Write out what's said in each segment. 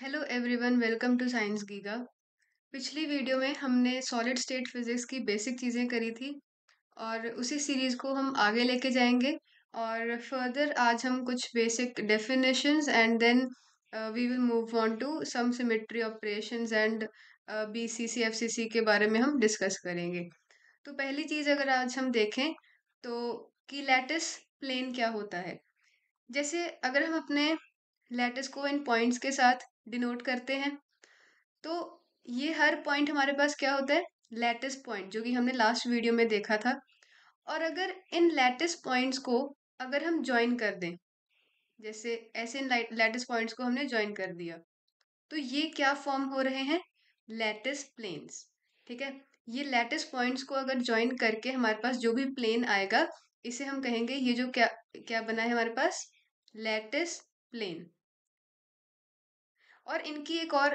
hello everyone welcome to science giga पिछली video में हमने सॉलिड स्टेट फिज़िक्स की बेसिक चीज़ें करी थी और उसी सीरीज़ को हम आगे लेके जाएंगे और फर्दर आज हम कुछ basic definitions and then we will move on to some symmetry operations and B C C F C C के बारे में हम डिस्कस करेंगे तो पहली चीज़ अगर आज हम देखें तो कि लैटिस प्लेन क्या होता है जैसे अगर हम अपने लैटिस को इन पॉइंट्स के साथ डिनोट करते हैं तो ये हर पॉइंट हमारे पास क्या होता है लेटेस्ट पॉइंट जो कि हमने लास्ट वीडियो में देखा था और अगर इन लेटेस्ट पॉइंट्स को अगर हम ज्वाइन कर दें जैसे ऐसे इन लेटेस्ट पॉइंट्स को हमने ज्वाइन कर दिया तो ये क्या फॉर्म हो रहे हैं लेटेस्ट प्लेन्स ठीक है ये लेटेस्ट पॉइंट्स को अगर ज्वाइन करके हमारे पास जो भी प्लेन आएगा इसे हम कहेंगे ये जो क्या क्या बना है हमारे पास लेटेस्ट प्लेन और इनकी एक और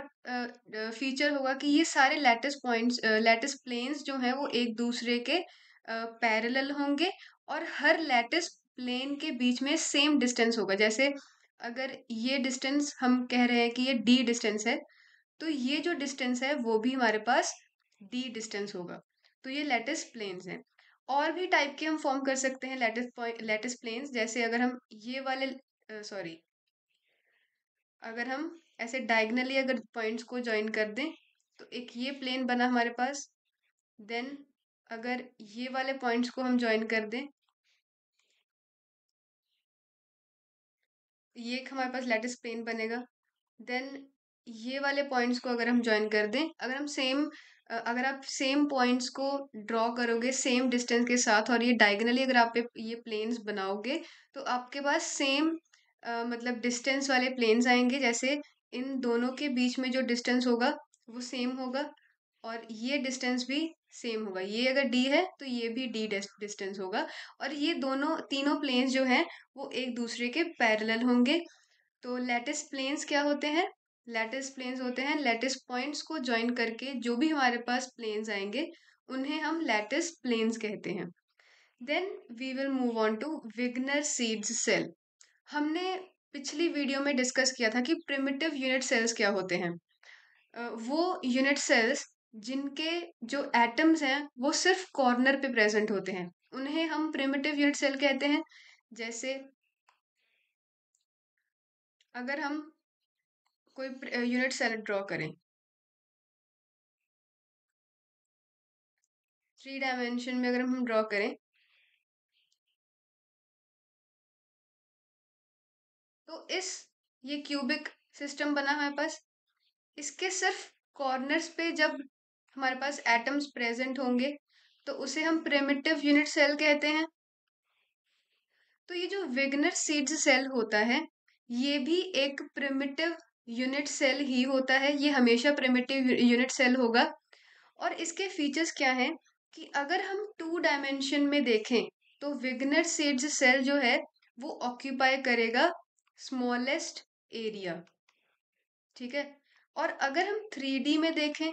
फीचर होगा कि ये सारे लैटिस पॉइंट्स लैटिस प्लेन्स जो हैं वो एक दूसरे के पैरेलल होंगे और हर लैटिस प्लेन के बीच में सेम डिस्टेंस होगा जैसे अगर ये डिस्टेंस हम कह रहे हैं कि ये डी डिस्टेंस है तो ये जो डिस्टेंस है वो भी हमारे पास डी डिस्टेंस होगा तो ये लेटेस्ट प्लेन्स हैं और भी टाइप के हम फॉर्म कर सकते हैं पॉइंट लेटेस्ट प्लेन्स जैसे अगर हम ये वाले सॉरी अगर हम ऐसे डायगनली अगर पॉइंट्स को ज्वाइन कर दें तो एक ये प्लेन बना हमारे पास देन अगर ये वाले पॉइंट्स को हम ज्वाइन कर दें ये एक हमारे पास लेटेस्ट प्लेन बनेगा देन ये वाले पॉइंट्स को अगर हम ज्वाइन कर दें अगर हम सेम अगर आप सेम पॉइंट्स को ड्रॉ करोगे सेम डिस्टेंस के साथ और ये डायगनली अगर आप ये प्लेन्स बनाओगे तो आपके पास सेम मतलब डिस्टेंस वाले प्लेन्स आएंगे जैसे इन दोनों के बीच में जो डिस्टेंस होगा वो सेम होगा और ये डिस्टेंस भी सेम होगा ये अगर डी है तो ये भी डी डिस्टेंस होगा और ये दोनों तीनों प्लेन्स जो हैं वो एक दूसरे के पैरेलल होंगे तो लेटेस्ट प्लेन्स क्या होते हैं लेटेस्ट प्लेन्स होते हैं लेटेस्ट पॉइंट्स को ज्वाइन करके जो भी हमारे पास प्लेन्स आएंगे उन्हें हम लेटेस्ट प्लेन्स कहते हैं then we will move on to Wigner Seitz cell हमने पिछली वीडियो में डिस्कस किया था कि प्रिमिटिव यूनिट सेल्स क्या होते हैं वो यूनिट सेल्स जिनके जो एटम्स हैं वो सिर्फ कॉर्नर पे प्रेजेंट होते हैं उन्हें हम प्रिमिटिव यूनिट सेल कहते हैं जैसे अगर हम कोई यूनिट सेल ड्रॉ करें थ्री डायमेंशन में अगर हम ड्रॉ करें तो इस ये क्यूबिक सिस्टम बना हमारे पास इसके सिर्फ कॉर्नर्स पे जब हमारे पास एटम्स प्रेजेंट होंगे तो उसे हम प्रिमिटिव यूनिट सेल कहते हैं तो ये जो विग्नर सीड्स सेल होता है ये भी एक प्रिमिटिव यूनिट सेल ही होता है ये हमेशा प्रिमिटिव यूनिट सेल होगा और इसके फीचर्स क्या हैं कि अगर हम टू डायमेंशन में देखें तो विग्नर सीड्स सेल जो है वो ऑक्यूपाई करेगा स्मॉलेस्ट एरिया ठीक है और अगर हम थ्री में देखें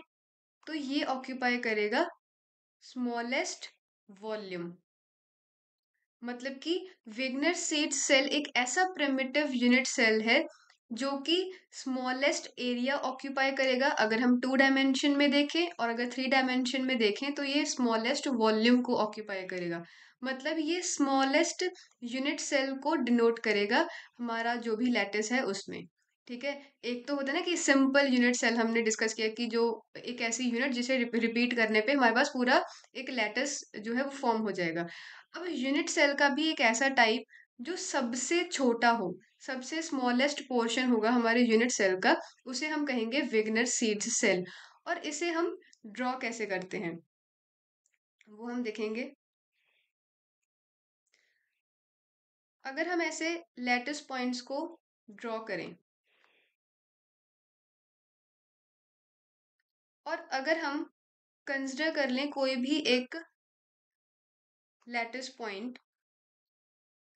तो ये ऑक्यूपाई करेगा स्मॉलेस्ट वॉल्यूम मतलब कि विग्नर सीड सेल एक ऐसा प्रिमिटिव यूनिट सेल है जो कि स्मॉलेस्ट एरिया ऑक्यूपाई करेगा अगर हम टू डायमेंशन में देखें और अगर थ्री डायमेंशन में देखें तो ये स्मॉलेस्ट वॉल्यूम को ऑक्यूपाई करेगा मतलब ये स्मॉलेस्ट यूनिट सेल को डिनोट करेगा हमारा जो भी लेटेस है उसमें ठीक है एक तो होता है ना कि सिंपल यूनिट सेल हमने डिस्कस किया कि जो एक ऐसी यूनिट जिसे रिपीट करने पे हमारे पास पूरा एक लेटेस जो है वो फॉर्म हो जाएगा अब यूनिट सेल का भी एक ऐसा टाइप जो सबसे छोटा हो सबसे स्मॉलेस्ट पोर्शन होगा हमारे यूनिट सेल का उसे हम कहेंगे विगनर सीड्स सेल और इसे हम ड्रॉ कैसे करते हैं वो हम देखेंगे अगर हम ऐसे लेटेस्ट पॉइंट्स को ड्रॉ करें और अगर हम कंसिडर कर लें कोई भी एक लेटेस्ट पॉइंट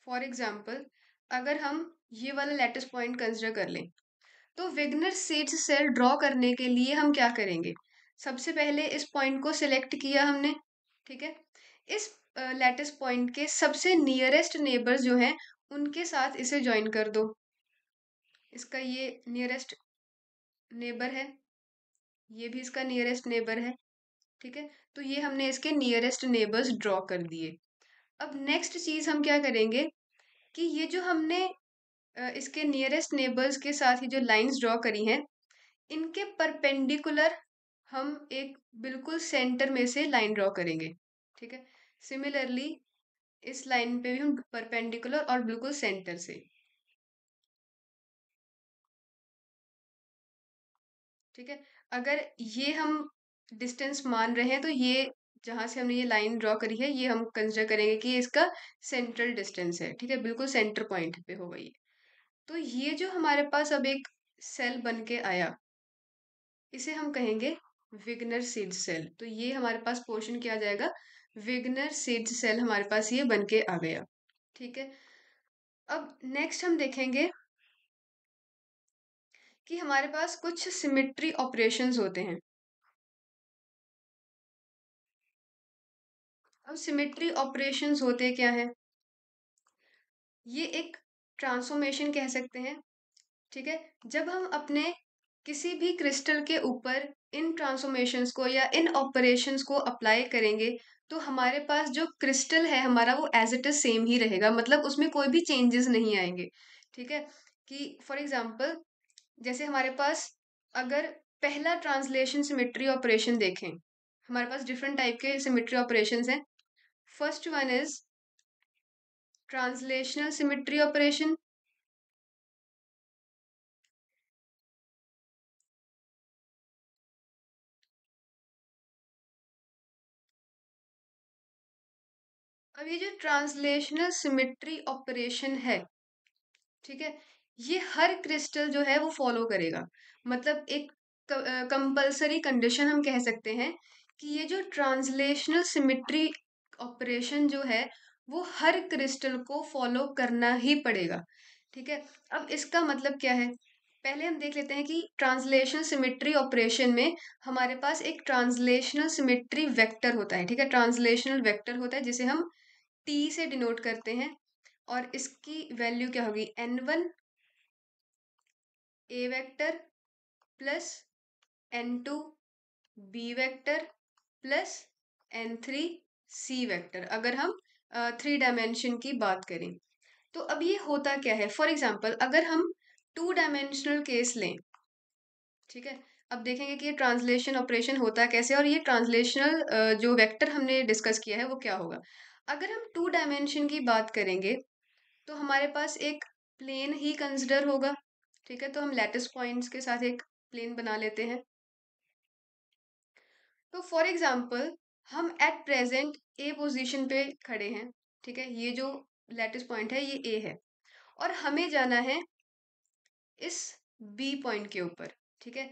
फॉर एग्जांपल अगर हम ये वाला लेटेस्ट पॉइंट कंसिडर कर लें तो विग्नर सीड्स सेल ड्रॉ करने के लिए हम क्या करेंगे सबसे पहले इस पॉइंट को सिलेक्ट किया हमने ठीक है इस लेटेस पॉइंट के सबसे नियरेस्ट नेबर्स जो हैं उनके साथ इसे ज्वाइन कर दो इसका ये नियरेस्ट नेबर है ये भी इसका नियरेस्ट नेबर है ठीक है तो ये हमने इसके नियरेस्ट नेबर्स ड्रॉ कर दिए अब नेक्स्ट चीज़ हम क्या करेंगे कि ये जो हमने इसके नियरेस्ट नेबर्स के साथ ही जो लाइंस ड्रॉ करी हैं इनके परपेंडिकुलर हम एक बिल्कुल सेंटर में से लाइन ड्रॉ करेंगे ठीक है सिमिलरली इस लाइन पे भी हम परपेंडिकुलर और बिल्कुल सेंटर से ठीक है अगर ये हम डिस्टेंस मान रहे हैं तो ये जहाँ से हमने ये लाइन ड्रॉ करी है ये हम कंसिडर करेंगे कि इसका सेंट्रल डिस्टेंस है ठीक है बिल्कुल सेंटर पॉइंट पे होगा ये तो ये जो हमारे पास अब एक सेल बन के आया इसे हम कहेंगे विगनर सीड सेल तो ये हमारे पास पोर्शन किया जाएगा विगनर सीड सेल हमारे पास ये बन के आ गया ठीक है अब नेक्स्ट हम देखेंगे कि हमारे पास कुछ सिमेट्री ऑपरेशंस होते हैं अब सिमेट्री ऑपरेशंस होते क्या हैं ये एक ट्रांसफॉर्मेशन कह सकते हैं ठीक है जब हम अपने किसी भी क्रिस्टल के ऊपर इन ट्रांसफॉर्मेशंस को या इन ऑपरेशंस को अप्लाई करेंगे तो हमारे पास जो क्रिस्टल है हमारा वो एज इट इज सेम ही रहेगा मतलब उसमें कोई भी चेंजेस नहीं आएंगे ठीक है कि फॉर एग्जाम्पल जैसे हमारे पास अगर पहला ट्रांसलेशन सिमेट्री ऑपरेशन देखें हमारे पास डिफरेंट टाइप के सिमेट्री ऑपरेशन हैं first one is translational symmetry operation अब ये जो ट्रांसलेशनल सिमेट्री ऑपरेशन है ठीक है ये हर क्रिस्टल जो है वो फॉलो करेगा मतलब एक कंपल्सरी कंडीशन हम कह सकते हैं कि ये जो ट्रांसलेशनल सिमेट्री ऑपरेशन जो है वो हर क्रिस्टल को फॉलो करना ही पड़ेगा ठीक है अब इसका मतलब क्या है पहले हम देख लेते हैं कि ट्रांसलेशनल सिमेट्री ऑपरेशन में हमारे पास एक ट्रांसलेशनल सिमेट्री वेक्टर होता है ठीक है ट्रांसलेशनल वेक्टर होता है जिसे हम टी से डिनोट करते हैं और इसकी वैल्यू क्या होगी N one A vector plus N two B vector plus N three C vector अगर हम थ्री uh, डायमेंशन की बात करें तो अब ये होता क्या है फॉर एग्जाम्पल अगर हम टू डायमेंशनल केस लें ठीक है अब देखेंगे कि ये ट्रांसलेशन ऑपरेशन होता है कैसे और ये ट्रांसलेशनल जो वेक्टर हमने डिस्कस किया है वो क्या होगा अगर हम टू डायमेंशन की बात करेंगे तो हमारे पास एक प्लेन ही कंसिडर होगा ठीक है तो हम लेटेस्ट पॉइंट्स के साथ एक प्लेन बना लेते हैं तो फॉर एग्जांपल हम एट प्रेजेंट ए पोजीशन पे खड़े हैं ठीक है ये जो लेटेस्ट पॉइंट है ये ए है और हमें जाना है इस बी पॉइंट के ऊपर ठीक है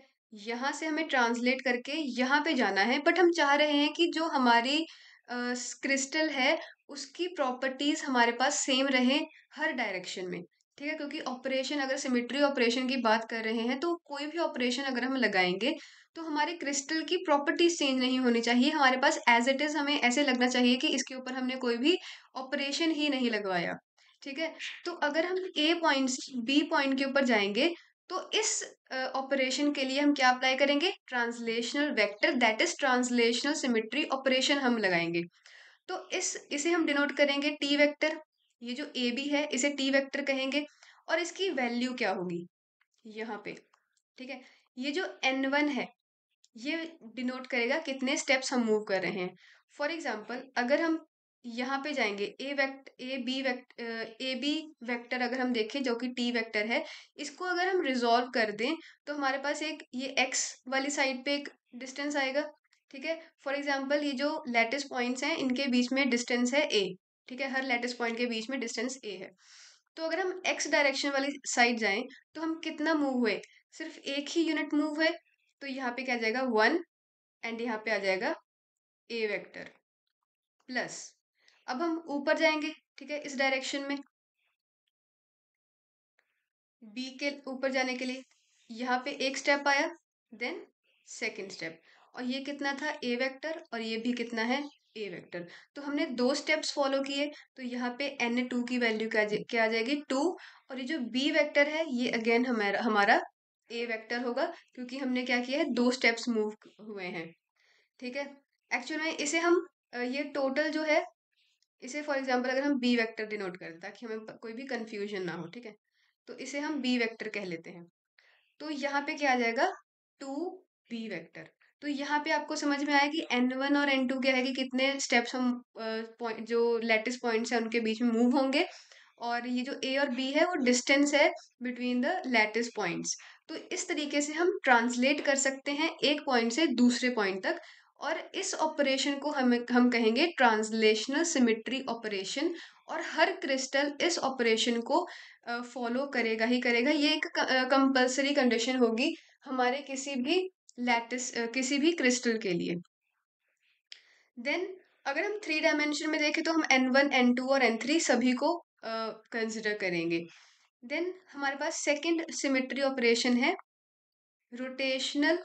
यहाँ से हमें ट्रांसलेट करके यहाँ पे जाना है बट हम चाह रहे हैं कि जो हमारी क्रिस्टल है उसकी प्रॉपर्टीज़ हमारे पास सेम रहे हर डायरेक्शन में ठीक है क्योंकि ऑपरेशन अगर सिमेट्री ऑपरेशन की बात कर रहे हैं तो कोई भी ऑपरेशन अगर हम लगाएंगे तो हमारे क्रिस्टल की प्रॉपर्टीज चेंज नहीं होनी चाहिए हमारे पास एज इट इज़ हमें ऐसे लगना चाहिए कि इसके ऊपर हमने कोई भी ऑपरेशन ही नहीं लगवाया ठीक है तो अगर हम ए पॉइंट बी पॉइंट के ऊपर जाएंगे तो इस ऑपरेशन के लिए हम क्या अप्लाई करेंगे translational vector that is translational symmetry operation हम लगाएंगे तो इस इसे हम डिनोट करेंगे टी वेक्टर ये जो ए बी है इसे टी वेक्टर कहेंगे और इसकी वैल्यू क्या होगी यहाँ पे ठीक है ये जो एन वन है ये डिनोट करेगा कितने स्टेप्स हम मूव कर रहे हैं फॉर एग्जाम्पल अगर हम यहाँ पे जाएंगे A vector A B vector A B vector अगर हम देखें जो कि टी वेक्टर है इसको अगर हम रिजॉल्व कर दें तो हमारे पास एक ये एक्स वाली साइड पे एक डिस्टेंस आएगा ठीक है फॉर एग्जांपल ये जो लेटेस्ट पॉइंट्स हैं इनके बीच में डिस्टेंस है ए ठीक है हर लेटेस्ट पॉइंट के बीच में डिस्टेंस ए है तो अगर हम एक्स डायरेक्शन वाली साइड जाए तो हम कितना मूव हुए सिर्फ एक ही यूनिट मूव है तो यहाँ पे क्या आ जाएगा वन एंड यहाँ पे आ जाएगा ए वैक्टर प्लस अब हम ऊपर जाएंगे ठीक है इस डायरेक्शन में बी के ऊपर जाने के लिए यहाँ पे एक स्टेप आया देन सेकेंड स्टेप और ये कितना था ए वेक्टर और ये भी कितना है ए वेक्टर तो हमने दो स्टेप्स फॉलो किए तो यहाँ पे एन टू की वैल्यू क्या क्या आ जाएगी टू और ये जो बी वेक्टर है ये अगेन हमारा हमारा ए वेक्टर होगा क्योंकि हमने क्या किया है दो स्टेप्स मूव हुए हैं ठीक है एक्चुअल में इसे हम ये टोटल जो है इसे फॉर एग्जाम्पल अगर हम बी वैक्टर डिनोट करें ताकि हमें कोई भी कन्फ्यूजन ना हो ठीक है तो इसे हम बी वैक्टर कह लेते हैं तो यहाँ पे क्या आ जाएगा टू बी वैक्टर तो यहाँ पे आपको समझ में आया कि एन वन और एन टू क्या है कि कितने स्टेप्स हम पॉइंट जो लेटेस्ट पॉइंट्स हैं उनके बीच में मूव होंगे और ये जो ए और बी है वो डिस्टेंस है बिटवीन द लेटेस्ट पॉइंट्स तो इस तरीके से हम ट्रांसलेट कर सकते हैं एक पॉइंट से दूसरे पॉइंट तक और इस ऑपरेशन को हम हम कहेंगे ट्रांसलेशनल सिमेट्री ऑपरेशन और हर क्रिस्टल इस ऑपरेशन को फॉलो करेगा ही करेगा ये एक कंपलसरी कंडीशन होगी हमारे किसी भी लैटिस किसी भी क्रिस्टल के लिए देन अगर हम थ्री डायमेंशन में देखें तो हम एन वन एन टू और एन थ्री सभी को कंसिडर करेंगे देन हमारे पास सेकेंड सिमेट्री ऑपरेशन है रोटेशनल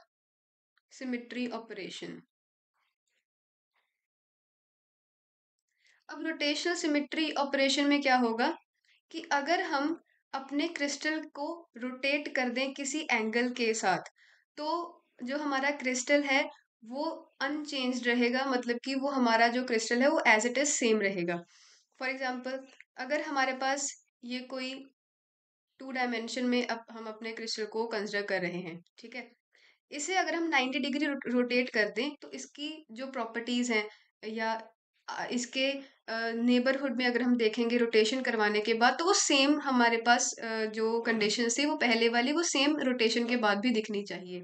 सिमेट्री ऑपरेशन अब रोटेशनल सिमिट्री ऑपरेशन में क्या होगा कि अगर हम अपने क्रिस्टल को रोटेट कर दें किसी एंगल के साथ तो जो हमारा क्रिस्टल है वो अनचेंज रहेगा मतलब कि वो हमारा जो क्रिस्टल है वो एज इट इज़ सेम रहेगा फॉर एग्जांपल अगर हमारे पास ये कोई टू डायमेंशन में अब हम अपने क्रिस्टल को कंसिडर कर रहे हैं ठीक है इसे अगर हम नाइन्टी डिग्री रोटेट कर दें तो इसकी जो प्रॉपर्टीज़ हैं या इसके नेबरहुड में अगर हम देखेंगे रोटेशन करवाने के बाद तो वो सेम हमारे पास जो कंडीशन थी वो पहले वाली वो सेम रोटेशन के बाद भी दिखनी चाहिए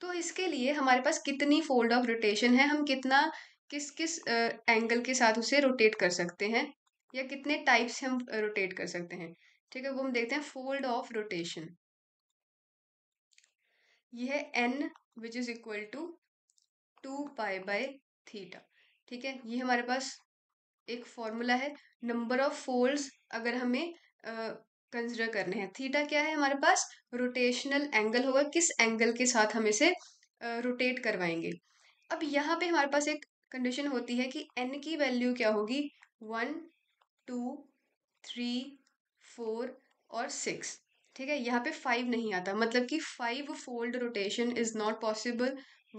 तो इसके लिए हमारे पास कितनी फोल्ड ऑफ रोटेशन है हम कितना किस किस एंगल के साथ उसे रोटेट कर सकते हैं या कितने टाइप्स हम रोटेट कर सकते हैं ठीक है वो हम देखते हैं फोल्ड ऑफ रोटेशन यह N which is equal to two pi by theta ठीक है ये हमारे पास एक फॉर्मूला है नंबर ऑफ फोल्ड्स अगर हमें कंसिडर करने हैं थीटा क्या है हमारे पास रोटेशनल एंगल होगा किस एंगल के साथ हम इसे रोटेट uh, करवाएंगे अब यहाँ पे हमारे पास एक कंडीशन होती है कि एन की वैल्यू क्या होगी वन टू थ्री फोर और सिक्स ठीक है यहाँ पे फाइव नहीं आता मतलब कि five fold rotation is not possible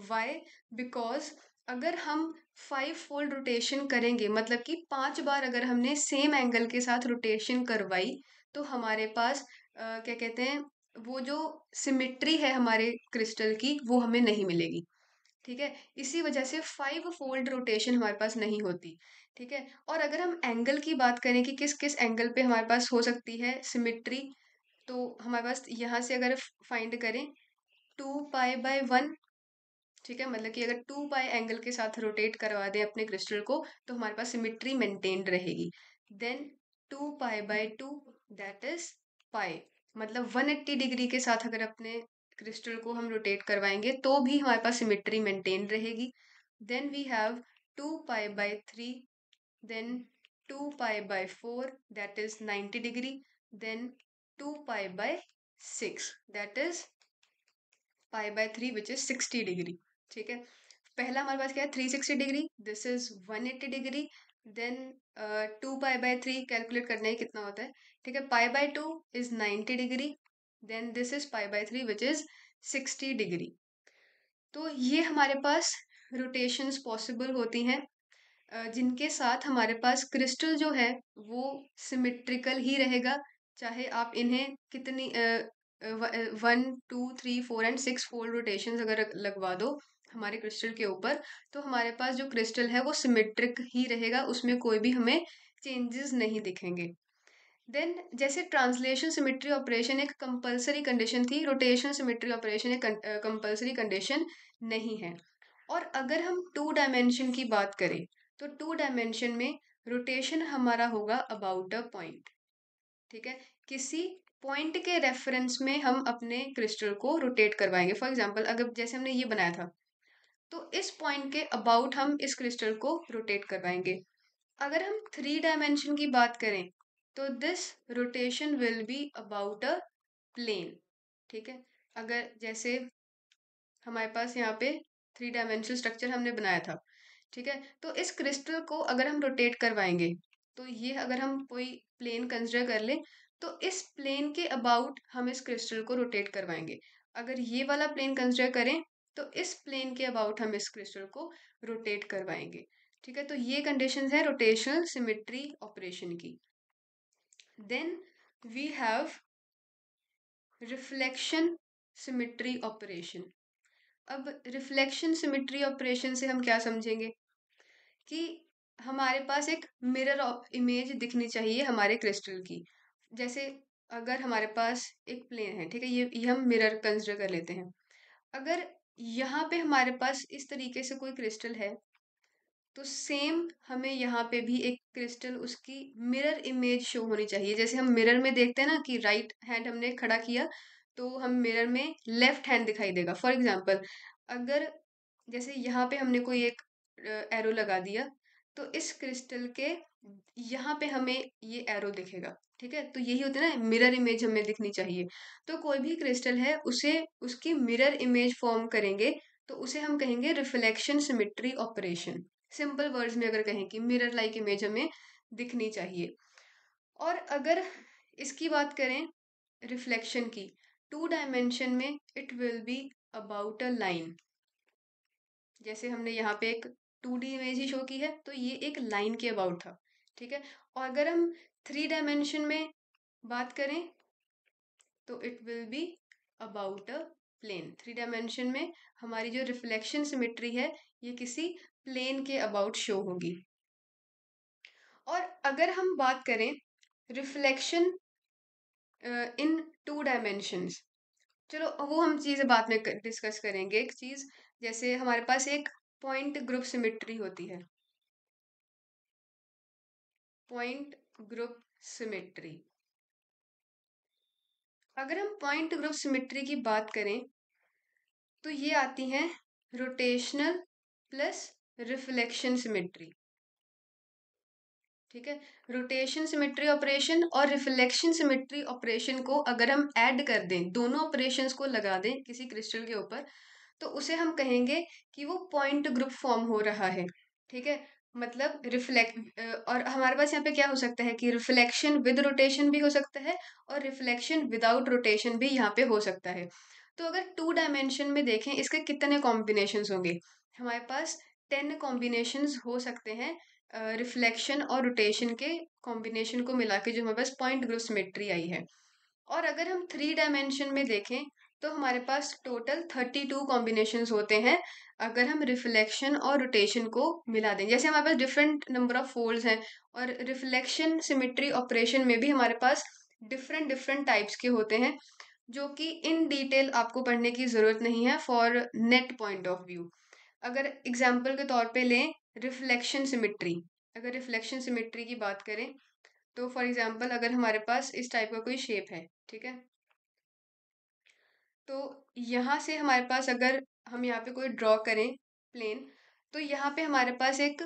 why because अगर हम फाइव फोल्ड रोटेशन करेंगे मतलब कि पांच बार अगर हमने सेम एंगल के साथ रोटेशन करवाई तो हमारे पास आ, क्या कहते हैं वो जो सिमिट्री है हमारे क्रिस्टल की वो हमें नहीं मिलेगी ठीक है इसी वजह से फाइव फोल्ड रोटेशन हमारे पास नहीं होती ठीक है और अगर हम एंगल की बात करें कि किस किस एंगल पे हमारे पास हो सकती है सिमिट्री तो हमारे पास यहाँ से अगर फाइंड करें टू पाई बाय वन ठीक है मतलब कि अगर टू पाए एंगल के साथ रोटेट करवा दें अपने क्रिस्टल को तो हमारे पास सिमिट्री मेंटेन्ड रहेगी then two pi by two that is pi मतलब वन एट्टी डिग्री के साथ अगर अपने क्रिस्टल को हम रोटेट करवाएंगे तो भी हमारे पास सिमिट्री मेंटेन रहेगी then we have two pi by three then two pi by four that is ninety degree then two pi by six that is pi by three which is sixty degree ठीक है पहला हमारे पास क्या है three sixty degree this is one eighty degree then two pi by three calculate करने ही कितना होता है ठीक है pi by two is ninety degree then this is pi by three which is sixty degree तो ये हमारे पास रोटेशंस पॉसिबल होती हैं जिनके साथ हमारे पास क्रिस्टल जो है वो सिमेट्रिकल ही रहेगा चाहे आप इन्हें कितनी one two three four and six fold rotation अगर लगवा दो हमारे क्रिस्टल के ऊपर तो हमारे पास जो क्रिस्टल है वो सिमेट्रिक ही रहेगा उसमें कोई भी हमें चेंजेस नहीं दिखेंगे देन जैसे ट्रांसलेशन सिमेट्री ऑपरेशन एक कंपलसरी कंडीशन थी रोटेशन सिमेट्री ऑपरेशन एक कंपलसरी कंडीशन नहीं है और अगर हम टू डायमेंशन की बात करें तो टू डायमेंशन में रोटेशन हमारा होगा अबाउट अ पॉइंट ठीक है किसी पॉइंट के रेफरेंस में हम अपने क्रिस्टल को रोटेट करवाएंगे फॉर एग्जांपल अगर जैसे हमने ये बनाया था तो इस पॉइंट के अबाउट हम इस क्रिस्टल को रोटेट करवाएंगे अगर हम थ्री डायमेंशन की बात करें तो this rotation will be about a plane ठीक है अगर जैसे हमारे पास यहाँ पे थ्री डायमेंशनल स्ट्रक्चर हमने बनाया था ठीक है तो इस क्रिस्टल को अगर हम रोटेट करवाएंगे तो ये अगर हम कोई प्लेन कंसिडर कर लें तो इस प्लेन के अबाउट हम इस क्रिस्टल को रोटेट करवाएंगे अगर ये वाला प्लेन कंसिडर करें तो इस प्लेन के अबाउट हम इस क्रिस्टल को रोटेट करवाएंगे ठीक है तो ये कंडीशन है रोटेशनल सिमिट्री ऑपरेशन की then we have reflection symmetry operation अब रिफ्लेक्शन सिमिट्री ऑपरेशन से हम क्या समझेंगे कि हमारे पास एक मिरर इमेज दिखनी चाहिए हमारे क्रिस्टल की जैसे अगर हमारे पास एक प्लेन है ठीक है ये ये हम मिरर कंसिडर कर लेते हैं अगर यहाँ पे हमारे पास इस तरीके से कोई क्रिस्टल है तो सेम हमें यहाँ पे भी एक क्रिस्टल उसकी मिरर इमेज शो होनी चाहिए जैसे हम मिरर में देखते हैं ना कि राइट हैंड हमने खड़ा किया तो हम मिरर में लेफ्ट हैंड दिखाई देगा फॉर एग्जाम्पल अगर जैसे यहाँ पे हमने कोई एक एरो लगा दिया तो इस क्रिस्टल के यहाँ पे हमें ये एरो दिखेगा ठीक है तो यही होता है ना मिरर इमेज हमें दिखनी चाहिए तो कोई भी क्रिस्टल है उसे उसकी मिरर इमेज फॉर्म करेंगे तो उसे हम कहेंगे reflection symmetry operation simple words में अगर कहें कि मिरर लाइक इमेज हमें दिखनी चाहिए और अगर इसकी बात करें रिफ्लेक्शन की टू डायमेंशन में it will be about a line जैसे हमने यहाँ पे एक टू डी इमेज ही शो की है तो ये एक लाइन के अबाउट था ठीक है और अगर हम थ्री डायमेंशन में बात करें तो it will be about a plane three dimension में हमारी जो रिफ्लेक्शन सिमेट्री है ये किसी प्लेन के अबाउट शो होगी और अगर हम बात करें रिफ्लेक्शन इन टू डायमेंशंस चलो वो हम चीज़ें बाद में डिस्कस करेंगे एक चीज़ जैसे हमारे पास एक पॉइंट ग्रुप सिमेट्री होती है पॉइंट ग्रुप सिमेट्री अगर हम पॉइंट ग्रुप सिमेट्री की बात करें तो ये आती हैं रोटेशनल प्लस रिफ्लेक्शन सिमेट्री ठीक है रोटेशन सिमेट्री ऑपरेशन और रिफ्लेक्शन सिमेट्री ऑपरेशन को अगर हम ऐड कर दें दोनों ऑपरेशन को लगा दें किसी क्रिस्टल के ऊपर तो उसे हम कहेंगे कि वो पॉइंट ग्रुप फॉर्म हो रहा है ठीक है मतलब रिफ्लेक्ट और हमारे पास यहाँ पे क्या हो सकता है कि रिफ्लेक्शन विद रोटेशन भी हो सकता है और रिफ्लेक्शन विदाउट रोटेशन भी यहाँ पे हो सकता है तो अगर टू डायमेंशन में देखें इसके कितने कॉम्बिनेशन होंगे हमारे पास टेन कॉम्बिनेशन हो सकते हैं रिफ्लेक्शन और रोटेशन के कॉम्बिनेशन को मिला के जो हमारे पास पॉइंट ग्रुप सिमेट्री आई है और अगर हम थ्री डायमेंशन में देखें तो हमारे पास टोटल थर्टी टू कॉम्बिनेशन होते हैं अगर हम रिफ्लेक्शन और रोटेशन को मिला दें जैसे हमारे पास डिफरेंट नंबर ऑफ फोल्ड हैं और रिफ्लेक्शन सिमिट्री ऑपरेशन में भी हमारे पास डिफरेंट डिफरेंट टाइप्स के होते हैं जो कि इन डिटेल आपको पढ़ने की ज़रूरत नहीं है for net point of view अगर एग्जाम्पल के तौर पे लें रिफ्लेक्शन सिमिट्री अगर रिफ्लेक्शन सिमिट्री की बात करें तो फॉर एग्जाम्पल अगर हमारे पास इस टाइप का कोई शेप है ठीक है तो यहाँ से हमारे पास अगर हम यहाँ पे कोई ड्रॉ करें प्लेन तो यहाँ पे हमारे पास एक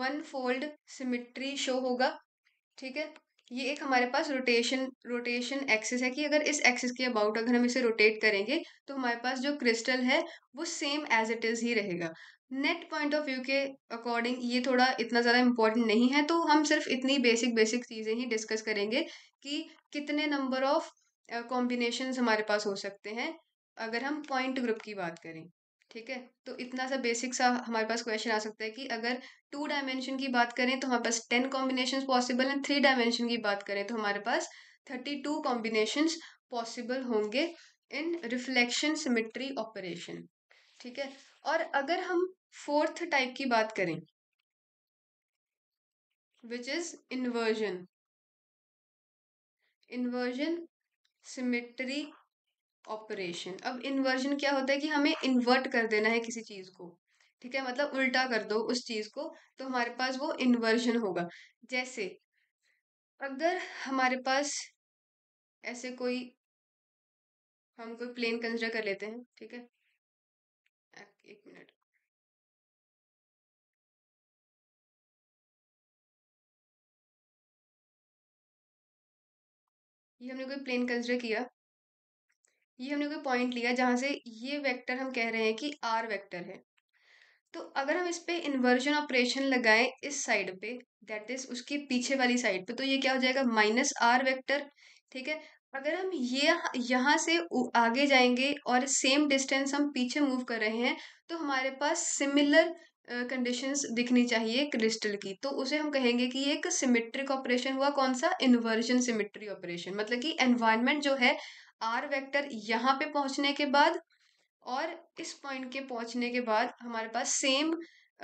वन फोल्ड सिमिट्री शो होगा ठीक है ये एक हमारे पास रोटेशन रोटेशन एक्सिस है कि अगर इस एक्सिस के अबाउट अगर हम इसे रोटेट करेंगे तो हमारे पास जो क्रिस्टल है वो सेम एज इट इज़ ही रहेगा नेट पॉइंट ऑफ व्यू के अकॉर्डिंग ये थोड़ा इतना ज़्यादा इम्पोर्टेंट नहीं है तो हम सिर्फ इतनी बेसिक बेसिक चीज़ें ही डिस्कस करेंगे कि कितने नंबर ऑफ कॉम्बिनेशन हमारे पास हो सकते हैं अगर हम पॉइंट ग्रुप की बात करें ठीक है तो इतना सा बेसिक सा हमारे पास क्वेश्चन आ सकता है कि अगर टू डायमेंशन की बात करें तो हमारे पास टेन कॉम्बिनेशन पॉसिबल हैं थ्री डायमेंशन की बात करें तो हमारे पास थर्टी टू कॉम्बिनेशन पॉसिबल होंगे इन रिफ्लेक्शन सिमिट्री ऑपरेशन ठीक है और अगर हम फोर्थ टाइप की बात करें which is inversion inversion symmetry operation अब इन्वर्जन क्या होता है कि हमें इन्वर्ट कर देना है किसी चीज़ को ठीक है मतलब उल्टा कर दो उस चीज़ को तो हमारे पास वो इन्वर्जन होगा जैसे अगर हमारे पास ऐसे कोई हम कोई प्लेन कंसिडर कर लेते हैं ठीक है एक मिनट ये हमने कोई प्लेन कंसिडर किया ये हमने कोई पॉइंट लिया जहाँ से ये वेक्टर हम कह रहे हैं कि आर वेक्टर है तो अगर हम इस पर इन्वर्जन ऑपरेशन लगाएं इस साइड पे दैट इज उसके पीछे वाली साइड पे तो ये क्या हो जाएगा माइनस आर वेक्टर ठीक है अगर हम ये यहाँ से आगे जाएंगे और सेम डिस्टेंस हम पीछे मूव कर रहे हैं तो हमारे पास सिमिलर कंडीशंस दिखनी चाहिए क्रिस्टल की तो उसे हम कहेंगे कि एक सिमेट्रिक ऑपरेशन हुआ कौन सा इन्वर्जन सिमेट्री ऑपरेशन मतलब कि एनवायरमेंट जो है आर वेक्टर यहाँ पे पहुँचने के बाद और इस पॉइंट के पहुँचने के बाद हमारे पास सेम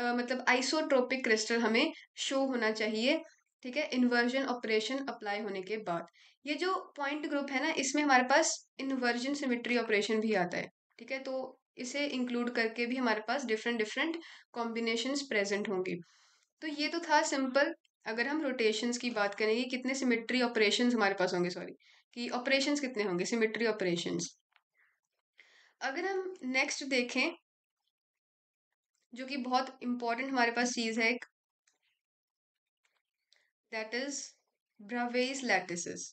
मतलब आइसोट्रोपिक क्रिस्टल हमें शो होना चाहिए ठीक है इन्वर्जन ऑपरेशन अप्लाई होने के बाद ये जो पॉइंट ग्रुप है ना इसमें हमारे पास इन्वर्जन सिमेट्री ऑपरेशन भी आता है ठीक है तो इसे इंक्लूड करके भी हमारे पास डिफरेंट डिफरेंट कॉम्बिनेशन प्रेजेंट होंगी तो ये तो था सिंपल अगर हम रोटेशंस की बात करें कि कितने सिमिट्री ऑपरेशंस हमारे पास होंगे सॉरी कि ऑपरेशंस कितने होंगे सिमिट्री ऑपरेशंस अगर हम नेक्स्ट देखें जो कि बहुत इंपॉर्टेंट हमारे पास चीज़ है एक दैट इज ब्रावेज लैटिसेस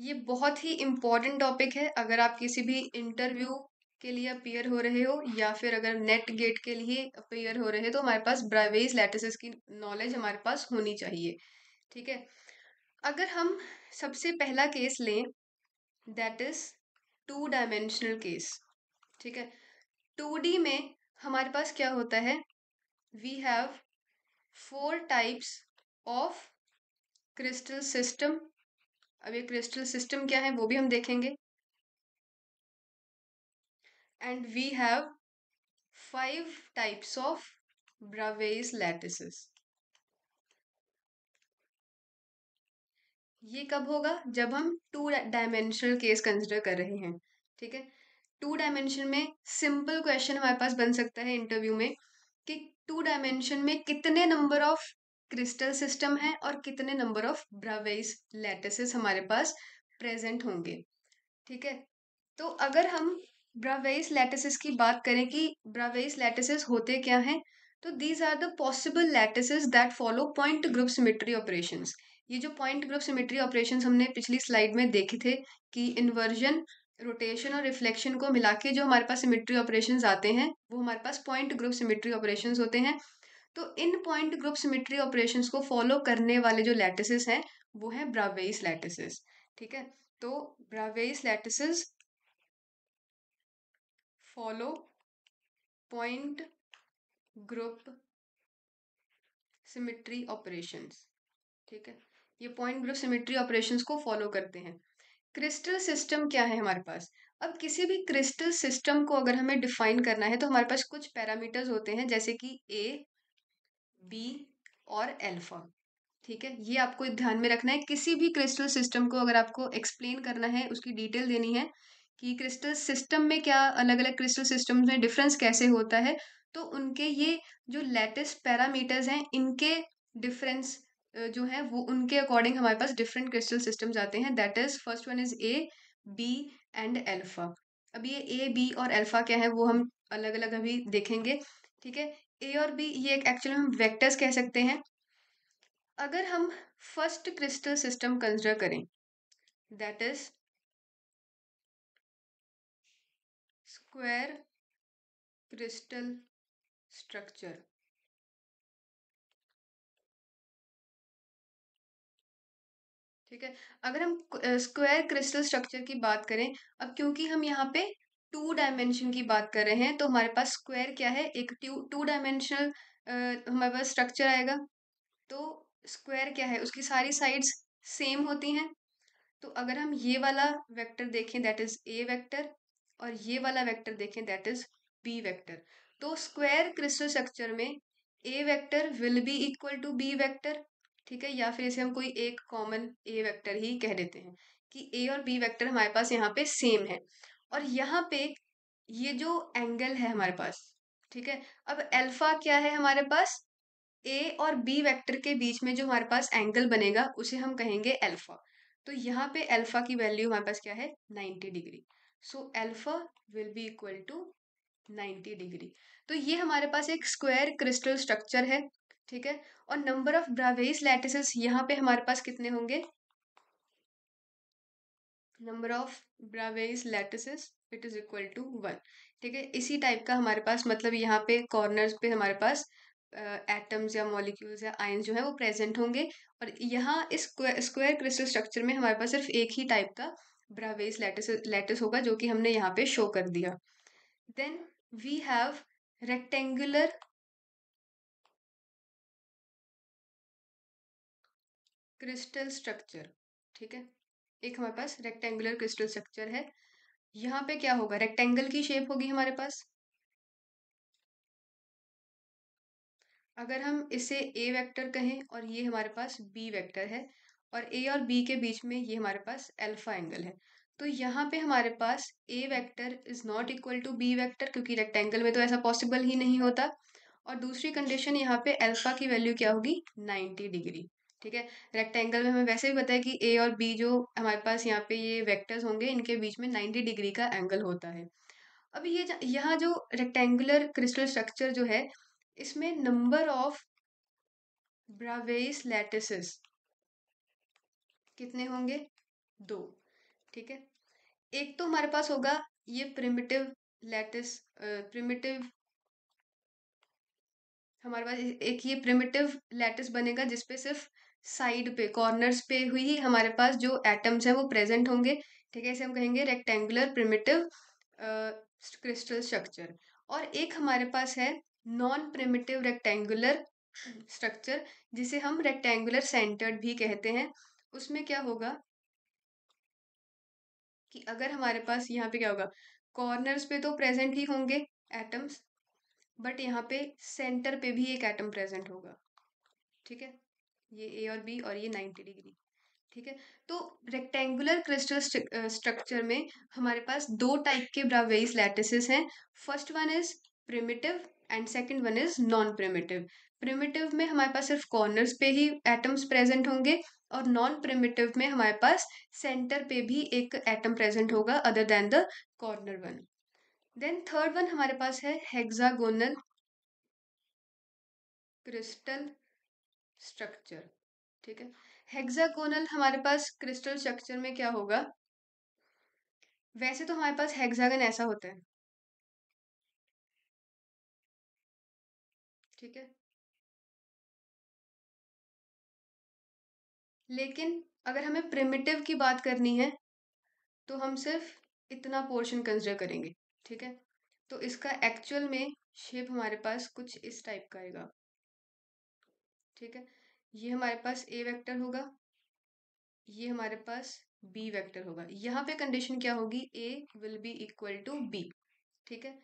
ये बहुत ही इम्पोर्टेंट टॉपिक है अगर आप किसी भी इंटरव्यू के लिए अपेयर हो रहे हो या फिर अगर नेट गेट के लिए अपेयर हो रहे हो तो हमारे पास ब्रावेज लैटिसेस की नॉलेज हमारे पास होनी चाहिए ठीक है अगर हम सबसे पहला केस लें that is two dimensional case ठीक है टू डी में हमारे पास क्या होता है we have four types of crystal system अब ये क्रिस्टल सिस्टम क्या है वो भी हम देखेंगे and we have five types of Bravais lattices ये कब होगा जब हम टू डायमेंशनल केस कंसिडर कर रहे हैं ठीक है टू डायमेंशन में सिंपल क्वेश्चन हमारे पास बन सकता है इंटरव्यू में कि टू डायमेंशन में कितने नंबर ऑफ क्रिस्टल सिस्टम है और कितने नंबर ऑफ ब्रावेस लेटेसेस हमारे पास प्रेजेंट होंगे ठीक है तो अगर हम ब्रावेस लेटेसेस की बात करें कि ब्रावेस लेटेसेस होते क्या हैं तो these are the possible lattices that follow point group symmetry operations ये जो पॉइंट ग्रुप सिमेट्री ऑपरेशन हमने पिछली स्लाइड में देखे थे कि इन्वर्जन रोटेशन और रिफ्लेक्शन को मिला के जो हमारे पास सिमेट्री ऑपरेशन आते हैं वो हमारे पास पॉइंट ग्रुप सिमेट्री ऑपरेशन होते हैं तो इन पॉइंट ग्रुप सिमिट्री ऑपरेशंस को फॉलो करने वाले जो लैटिसेस हैं वो है ब्रावेस लैटिसेस ठीक है तो Bravais lattices follow point group symmetry operations ठीक है ये पॉइंट ग्रुप सिमिट्री ऑपरेशंस को फॉलो करते हैं क्रिस्टल सिस्टम क्या है हमारे पास अब किसी भी क्रिस्टल सिस्टम को अगर हमें डिफाइन करना है तो हमारे पास कुछ पैरामीटर्स होते हैं जैसे कि ए बी और एल्फा ठीक है ये आपको ध्यान में रखना है किसी भी क्रिस्टल सिस्टम को अगर आपको एक्सप्लेन करना है उसकी डिटेल देनी है कि क्रिस्टल सिस्टम में क्या अलग अलग क्रिस्टल सिस्टम में डिफरेंस कैसे होता है तो उनके ये जो लेटेस्ट पैरामीटर्स हैं इनके डिफरेंस जो है वो उनके अकॉर्डिंग हमारे पास डिफरेंट क्रिस्टल सिस्टम्स आते हैं that is first one is A B and alpha अब ये ए बी और एल्फ़ा क्या है वो हम अलग अलग अभी देखेंगे ठीक है ए और बी ये एक एक्चुअली हम वेक्टर्स कह सकते हैं अगर हम फर्स्ट क्रिस्टल सिस्टम कंसिडर करें that is square crystal structure ठीक है अगर हम स्क्वायर क्रिस्टल स्ट्रक्चर की बात करें अब क्योंकि हम यहाँ पे टू डायमेंशन की बात कर रहे हैं तो हमारे पास स्क्वायर क्या है एक टू डायमेंशनल हमारे पास स्ट्रक्चर आएगा तो स्क्वायर क्या है उसकी सारी साइड्स सेम होती हैं तो अगर हम ये वाला वेक्टर देखें दैट इज ए वेक्टर और ये वाला वेक्टर देखें दैट इज बी वेक्टर तो स्क्वायर क्रिस्टल स्ट्रक्चर में A vector will be equal to B vector ठीक है या फिर इसे हम कोई एक कॉमन ए वेक्टर ही कह देते हैं कि ए और बी वेक्टर हमारे पास यहाँ पे सेम है और यहाँ पे ये जो एंगल है हमारे पास ठीक है अब अल्फा क्या है हमारे पास ए और बी वेक्टर के बीच में जो हमारे पास एंगल बनेगा उसे हम कहेंगे अल्फा तो यहाँ पे अल्फा की वैल्यू हमारे पास क्या है 90 degree so alpha will be equal to 90 degree तो ये हमारे पास एक स्क्वायर क्रिस्टल स्ट्रक्चर है ठीक है और नंबर ऑफ ब्रावेस लैटिस यहाँ पे हमारे पास कितने होंगे number of Bravais lattices it is equal to one ठीक है इसी टाइप का हमारे पास मतलब यहाँ पे कॉर्नर्स पे हमारे पास एटम्स uh, या मॉलिक्यूल्स या आयन जो है वो प्रेजेंट होंगे और यहाँ इस स्क्वायर क्रिस्टल स्ट्रक्चर में हमारे पास सिर्फ एक ही टाइप का ब्रावेज लैटिस लैटिस होगा जो कि हमने यहाँ पे शो कर दिया then we have rectangular crystal structure ठीक है एक हमारे पास रेक्टेंगुलर क्रिस्टल स्ट्रक्चर है यहाँ पे क्या होगा रेक्टेंगल की शेप होगी हमारे पास अगर हम इसे ए वेक्टर कहें और ये हमारे पास बी वेक्टर है और ए और बी के बीच में ये हमारे पास अल्फा एंगल है तो यहाँ पे हमारे पास A vector is not equal to B vector क्योंकि रेक्टेंगल में तो ऐसा पॉसिबल ही नहीं होता और दूसरी कंडीशन यहाँ पे अल्फा की वैल्यू क्या होगी नाइन्टी डिग्री ठीक है रेक्टेंगल में हमें वैसे भी पता है कि ए और बी जो हमारे पास यहाँ पे ये वेक्टर्स होंगे इनके बीच में नाइन्टी डिग्री का एंगल होता है अब ये यहाँ जो रेक्टेंगुलर क्रिस्टल स्ट्रक्चर जो है इसमें नंबर ऑफ ब्रावेस लैटिसेस कितने होंगे दो ठीक है एक तो हमारे पास होगा ये प्रिमिटिव लैटिस प्रिमिटिव हमारे पास एक ये प्रिमिटिव लैटिस बनेगा जिसपे सिर्फ साइड पे कॉर्नर्स पे हुई हमारे पास जो एटम्स हैं वो प्रेजेंट होंगे ठीक है इसे हम कहेंगे रेक्टेंगुलर प्रिमिटिव क्रिस्टल स्ट्रक्चर और एक हमारे पास है नॉन प्रिमिटिव रेक्टेंगुलर स्ट्रक्चर जिसे हम रेक्टेंगुलर सेंटर्ड भी कहते हैं उसमें क्या होगा कि अगर हमारे पास यहाँ पे क्या होगा कॉर्नर्स पे तो प्रेजेंट ही होंगे एटम्स बट यहाँ पे सेंटर पे भी एक एटम प्रेजेंट होगा ठीक है ये ए और बी और ये नाइन्टी डिग्री ठीक है तो रेक्टेंगुलर क्रिस्टल स्ट्रक्चर में हमारे पास दो टाइप के ब्रावेस लैटिसेस हैं first one is primitive and second one is non primitive primitive में हमारे पास सिर्फ कॉर्नर्स पे ही एटम्स प्रेजेंट होंगे और नॉन प्रिमिटिव में हमारे पास सेंटर पे भी एक एटम प्रेजेंट होगा other than the corner one then third one हमारे पास है हेक्सागोनल क्रिस्टल स्ट्रक्चर ठीक है हेक्सागोनल हमारे पास क्रिस्टल स्ट्रक्चर में क्या होगा वैसे तो हमारे पास हेक्सागन ऐसा होता है ठीक है लेकिन अगर हमें प्रिमिटिव की बात करनी है तो हम सिर्फ इतना पोर्शन कंसिडर करेंगे ठीक है तो इसका एक्चुअल में शेप हमारे पास कुछ इस टाइप का आएगा ठीक है ये हमारे पास ए वेक्टर होगा ये हमारे पास बी वेक्टर होगा यहाँ पे कंडीशन क्या होगी A will be equal to B ठीक है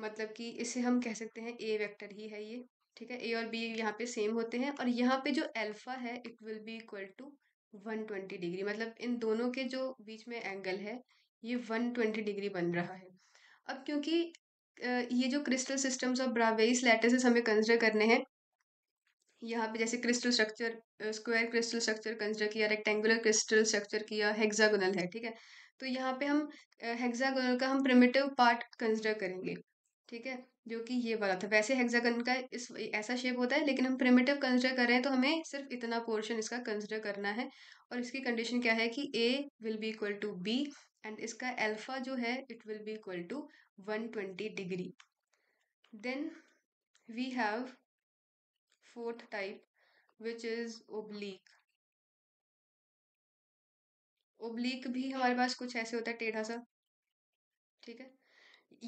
मतलब कि इसे हम कह सकते हैं ए वेक्टर ही है ये ठीक है ए और बी यहाँ पे सेम होते हैं और यहाँ पे जो अल्फा है it will be equal to 120 degree मतलब इन दोनों के जो बीच में एंगल है ये 120 डिग्री बन रहा है अब क्योंकि ये जो क्रिस्टल सिस्टम्स और ब्रावेस लैटिसेस हमें कंसिडर करने हैं यहाँ पे जैसे crystal structure square crystal structure consider किया रेक्टेंगुलर क्रिस्टल स्ट्रक्चर किया हेक्सागोनल है ठीक है तो यहाँ पे हम हेक्सागोनल का हम प्रिमिटिव पार्ट कंसिडर करेंगे ठीक है जो कि ये वाला था वैसे हेक्सागन का इस ऐसा शेप होता है लेकिन हम प्रिमिटिव कंसिडर कर रहे हैं तो हमें सिर्फ इतना पोर्शन इसका कंसिडर करना है और इसकी कंडीशन क्या है कि A will be equal to B and इसका अल्फा जो है it will be equal to one twenty degree then we have fourth type which is oblique oblique भी हमारे पास कुछ ऐसे होता है टेढ़ा सा ठीक है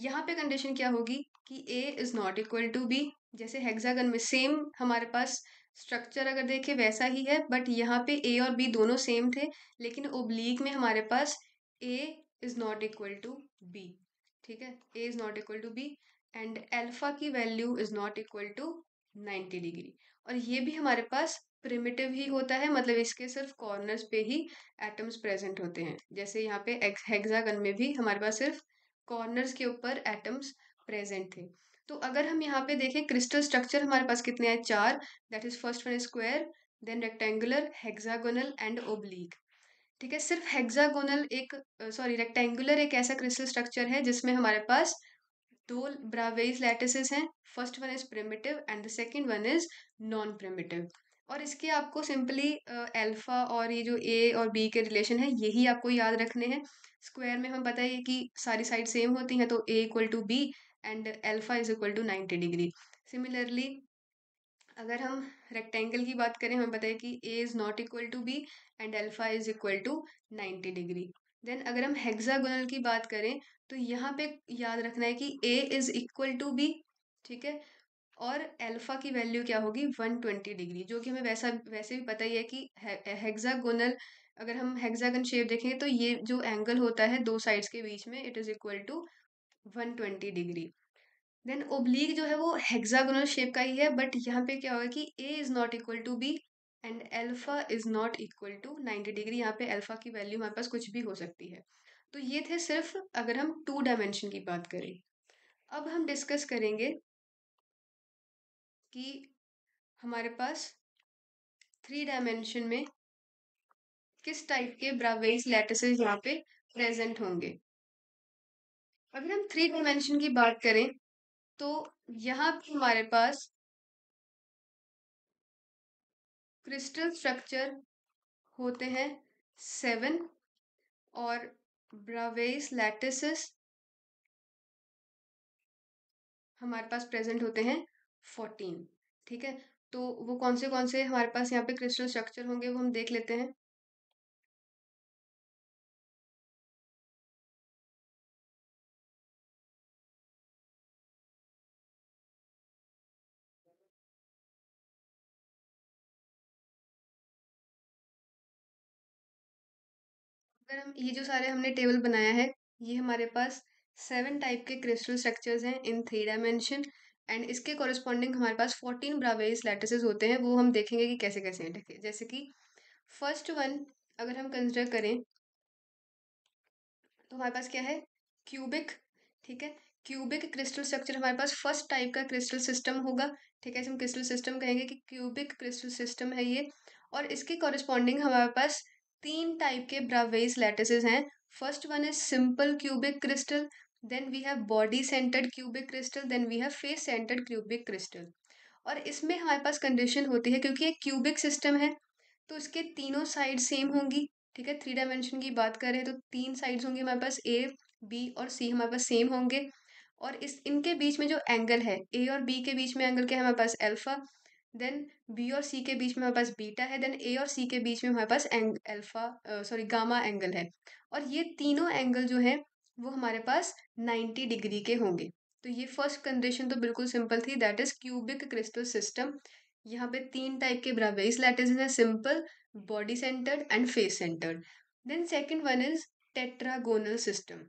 यहाँ पे कंडीशन क्या होगी कि A is not equal to B जैसे हेक्सागन में सेम हमारे पास स्ट्रक्चर अगर देखे वैसा ही है बट यहाँ पे ए और बी दोनों सेम थे लेकिन ओब्लीक में हमारे पास A is not equal to B ठीक है A is not equal to B and alpha की value is not equal to ninety degree और ये भी हमारे पास प्रिमिटिव ही होता है मतलब इसके सिर्फ कॉर्नर्स पे ही एटम्स प्रेजेंट होते हैं जैसे यहाँ पे हेक्सागन में भी हमारे पास सिर्फ कॉर्नर्स के ऊपर एटम्स प्रेजेंट थे तो अगर हम यहाँ पे देखें क्रिस्टल स्ट्रक्चर हमारे पास कितने हैं चार that is first one square then rectangular hexagonal and oblique ठीक है सिर्फ हेक्सागोनल एक सॉरी रेक्टेंगुलर एक ऐसा क्रिस्टल स्ट्रक्चर है जिसमें हमारे पास दो ब्रावेज लैटिसेस हैं first one is primitive and the second one is non primitive और इसके आपको सिंपली अल्फा uh, और ये जो ए और बी के रिलेशन है यही आपको याद रखने हैं स्क्वायर में हमें पता है कि सारी साइड सेम होती हैं तो A equal to B and alpha is equal to ninety degree similarly अगर हम रेक्टेंगल की बात करें हमें पता है कि A is not equal to B and alpha is equal to ninety degree then अगर हम हेक्सागोनल की बात करें तो यहाँ पे याद रखना है कि A is equal to B ठीक है और अल्फा की वैल्यू क्या होगी 120 डिग्री जो कि हमें वैसा वैसे भी पता ही है कि हेक्सागोनल अगर हम हेक्सागन शेप देखेंगे तो ये जो एंगल होता है दो साइड्स के बीच में it is equal to 120 degree then oblique जो है वो हेक्सागोनल शेप का ही है बट यहाँ पे क्या होगा कि A is not equal to B and alpha is not equal to ninety degree यहाँ पे एल्फा की वैल्यू हमारे पास कुछ भी हो सकती है तो ये थे सिर्फ अगर हम टू डायमेंशन की बात करें अब हम डिस्कस करेंगे कि हमारे पास थ्री डायमेंशन में किस टाइप के ब्रावेज लेटसेस यहाँ पे प्रेजेंट होंगे अगर हम थ्री डायमेंशन की बात करें तो यहाँ पे हमारे पास क्रिस्टल स्ट्रक्चर होते हैं सेवन और ब्रावेस लैटिस हमारे पास प्रेजेंट होते हैं फोर्टीन ठीक है तो वो कौन से कौन से हमारे पास यहाँ पे क्रिस्टल स्ट्रक्चर होंगे वो हम देख लेते हैं अगर हम ये जो सारे हमने टेबल बनाया है ये हमारे पास सेवन टाइप के क्रिस्टल स्ट्रक्चर्स हैं इन थ्री डायमेंशन एंड इसके कॉरस्पॉन्डिंग हमारे पास फोर्टीन ब्रावेज लैटिसेस होते हैं वो हम देखेंगे कि कैसे कैसे हैं ठीक है जैसे कि फर्स्ट वन अगर हम कंसिडर करें तो हमारे पास क्या है क्यूबिक ठीक है क्यूबिक क्रिस्टल स्ट्रक्चर हमारे पास फर्स्ट टाइप का क्रिस्टल सिस्टम होगा ठीक है इसे हम क्रिस्टल सिस्टम कहेंगे कि क्यूबिक क्रिस्टल सिस्टम है ये और इसके कॉरस्पॉन्डिंग हमारे पास तीन टाइप के ब्रावेज लैटिसेस हैं first one is simple cubic crystal then we have body centred cubic crystal then we have face centred cubic crystal और इसमें हमारे पास कंडीशन होती है क्योंकि एक क्यूबिक सिस्टम है तो इसके तीनों साइड सेम होंगी ठीक है थ्री डायमेंशन की बात करें तो तीन साइड्स होंगी हमारे पास ए बी और सी हमारे पास सेम होंगे और इस इनके बीच में जो एंगल है ए और बी के बीच में एंगल क्या है हमारे पास एल्फा देन बी और सी के बीच में हमारे पास बीटा है देन ए और सी के बीच में हमारे पास एंग एल्फा सॉरी गामा एंगल है और ये तीनों एंगल जो हैं वो हमारे पास नाइन्टी डिग्री के होंगे तो ये फर्स्ट कंडीशन तो बिल्कुल सिंपल थी that is cubic crystal system यहाँ पे तीन टाइप के ब्रावेज लैटिस हैं simple body centred and face centred then second one is tetragonal system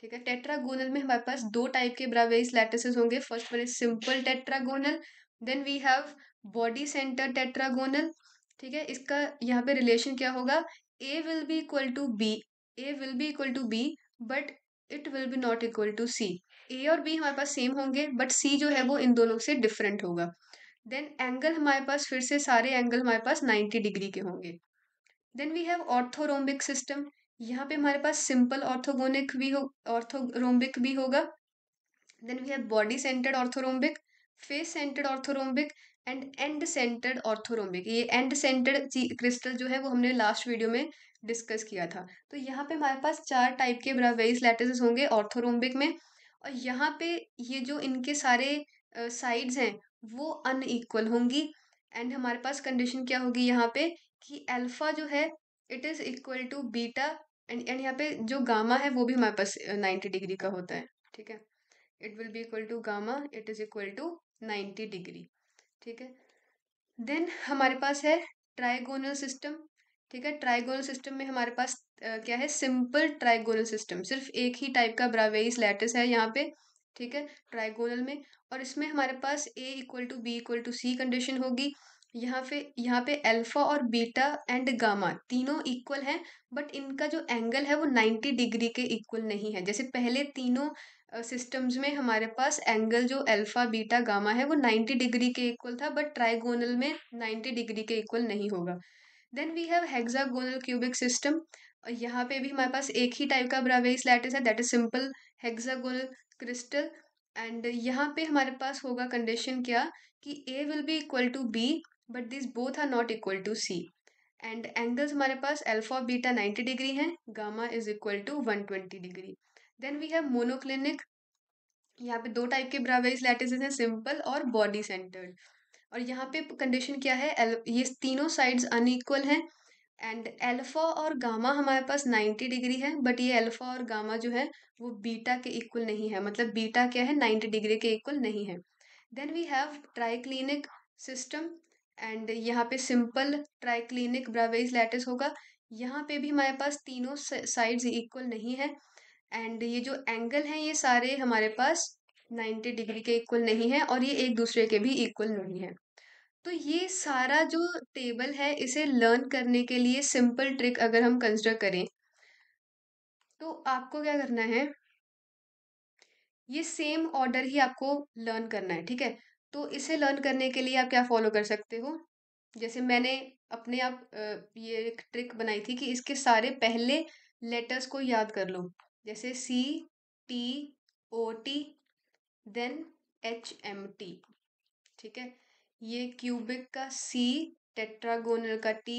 ठीक है टेट्रागोनल में हमारे पास दो टाइप के ब्रावेज लैटिसेस होंगे first one is simple tetragonal then we have body centre tetragonal ठीक है इसका यहाँ पे रिलेशन क्या होगा A will be equal to B A will be equal to B but it will be not equal to C A और B हमारे पास सेम होंगे बट सी जो है वो इन दोनों से डिफरेंट होगा देन एंगल हमारे पास फिर से सारे एंगल हमारे पास नाइन्टी डिग्री के होंगे then we have orthorhombic system यहाँ पे हमारे पास सिंपल ऑर्थोगोनिक भी हो ऑर्थोरोम्बिक भी होगा then we have body centred orthorhombic face centred orthorhombic and end centred orthorhombic ये एंड सेंटर्ड क्रिस्टल जो है वो हमने लास्ट वीडियो में डिस्कस किया था तो यहाँ पे हमारे पास चार टाइप के ब्रावेस लैटिसेस होंगे ऑर्थोरोम्बिक में और यहाँ पे ये जो इनके सारे साइड्स uh, हैं वो अनईक्वल होंगी एंड हमारे पास कंडीशन क्या होगी यहाँ पे कि अल्फ़ा जो है it is equal to beta and and यहाँ पे जो गामा है वो भी हमारे पास नाइन्टी डिग्री का होता है ठीक है it will be equal to gamma it is equal to ninety degree ठीक है देन हमारे पास है ट्राइगोनल सिस्टम ठीक है ट्राइगोनल सिस्टम में हमारे पास आ, क्या है सिंपल ट्राइगोनल सिस्टम सिर्फ एक ही टाइप का ब्रावेस लैटिस है यहाँ पे ठीक है ट्राइगोनल में और इसमें हमारे पास A equal to B equal to C condition होगी यहाँ पे यहाँ पे अल्फा और बीटा एंड गामा तीनों इक्वल हैं बट इनका जो एंगल है वो नाइन्टी डिग्री के इक्वल नहीं है जैसे पहले तीनों सिस्टम्स में हमारे पास एंगल जो अल्फ़ा बीटा गामा है वो 90 डिग्री के इक्वल था बट ट्राइगोनल में 90 डिग्री के इक्वल नहीं होगा then we have hexagonal cubic system यहाँ पे भी हमारे पास एक ही टाइप का ब्रावेस लैटिस है that is simple hexagonal crystal and यहाँ पे हमारे पास होगा कंडीशन क्या कि A will be equal to B but this both are not equal to C and angles हमारे पास अल्फा बीटा 90 डिग्री हैं gamma is equal to 120 degree then we have monoclinic यहाँ पे दो टाइप के ब्रावेज लैटिसेस हैं simple और body centred और यहाँ पे कंडीशन क्या है ये तीनों साइड्स अनइक्वल हैं एंड एल्फा और गामा हमारे पास नाइन्टी डिग्री है बट ये अल्फा और गामा जो है वो बीटा के इक्वल नहीं है मतलब बीटा क्या है नाइन्टी डिग्री के इक्वल नहीं है then we have triclinic system and यहाँ पे सिंपल ट्राइक्लिनिक ब्रावेज लैटिस होगा यहाँ पे भी हमारे पास तीनों साइड्स इक्वल नहीं है एंड ये जो एंगल हैं ये सारे हमारे पास 90 डिग्री के इक्वल नहीं है और ये एक दूसरे के भी इक्वल नहीं है तो ये सारा जो टेबल है इसे लर्न करने के लिए सिंपल ट्रिक अगर हम कंसिडर करें तो आपको क्या करना है ये सेम ऑर्डर ही आपको लर्न करना है ठीक है तो इसे लर्न करने के लिए आप क्या फॉलो कर सकते हो जैसे मैंने अपने आप ये एक ट्रिक बनाई थी कि इसके सारे पहले लेटर्स को याद कर लो जैसे C T O T then H M T ठीक है ये क्यूबिक का सी टेट्रागोनल का टी